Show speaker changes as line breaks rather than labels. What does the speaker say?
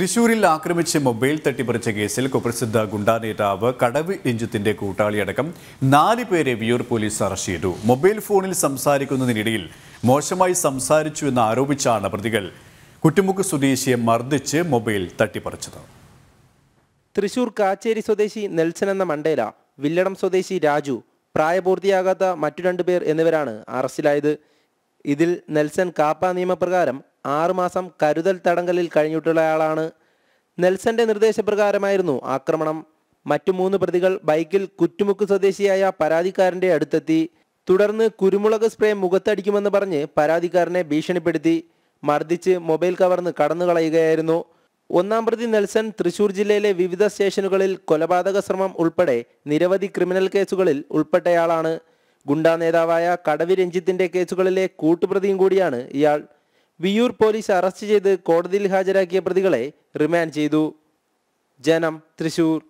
തൃശൂരിൽ ആക്രമിച്ച് മൊബൈൽ തട്ടിപ്പറിച്ച കേസിൽ കുപ്രസിദ്ധ ഗുണ്ടാ നേതാവ് കടവ് രഞ്ജിത്തിന്റെ കൂട്ടാളിയടക്കം നാല് പേരെ വിയൂർ പോലീസ് അറസ്റ്റ് ചെയ്തു മൊബൈൽ ഫോണിൽ സംസാരിക്കുന്നതിനിടയിൽ മോശമായി സംസാരിച്ചു എന്ന് ആരോപിച്ചാണ് പ്രതികൾ കുറ്റുമുക്ക് സ്വദേശിയെ മർദ്ദിച്ച് മൊബൈൽ തട്ടിപ്പറിച്ചത്
തൃശൂർ കാച്ചേരി സ്വദേശി നെൽസൺ എന്ന മണ്ടേല വില്ലടം സ്വദേശി രാജു പ്രായപൂർത്തിയാകാത്ത മറ്റു രണ്ടുപേർ എന്നിവരാണ് അറസ്റ്റിലായത് ഇതിൽ നെൽസൺ കാപ്പ നിയമപ്രകാരം ആറുമാസം കരുതൽ തടങ്കലിൽ കഴിഞ്ഞിട്ടുള്ളയാളാണ് നെൽസന്റെ നിർദ്ദേശപ്രകാരമായിരുന്നു ആക്രമണം മറ്റു മൂന്ന് പ്രതികൾ ബൈക്കിൽ കുറ്റുമുക്ക് സ്വദേശിയായ പരാതിക്കാരന്റെ അടുത്തെത്തി തുടർന്ന് കുരുമുളക് സ്പ്രേ മുഖത്തടിക്കുമെന്ന് പറഞ്ഞ് പരാതിക്കാരനെ ഭീഷണിപ്പെടുത്തി മർദ്ദിച്ച് മൊബൈൽ കവർന്ന് കടന്നുകളയുകയായിരുന്നു ഒന്നാം പ്രതി നെൽസൺ തൃശൂർ ജില്ലയിലെ വിവിധ സ്റ്റേഷനുകളിൽ കൊലപാതക ശ്രമം ഉൾപ്പെടെ നിരവധി ക്രിമിനൽ കേസുകളിൽ ഉൾപ്പെട്ടയാളാണ് ഗുണ്ടാ നേതാവായ കടവി രഞ്ജിത്തിന്റെ കേസുകളിലെ കൂട്ടുപ്രതിയും കൂടിയാണ് ഇയാൾ വിയൂർ പോലീസ് അറസ്റ്റ് ചെയ്ത് കോടതിയിൽ ഹാജരാക്കിയ പ്രതികളെ റിമാൻഡ് ചെയ്തു ജനം തൃശൂർ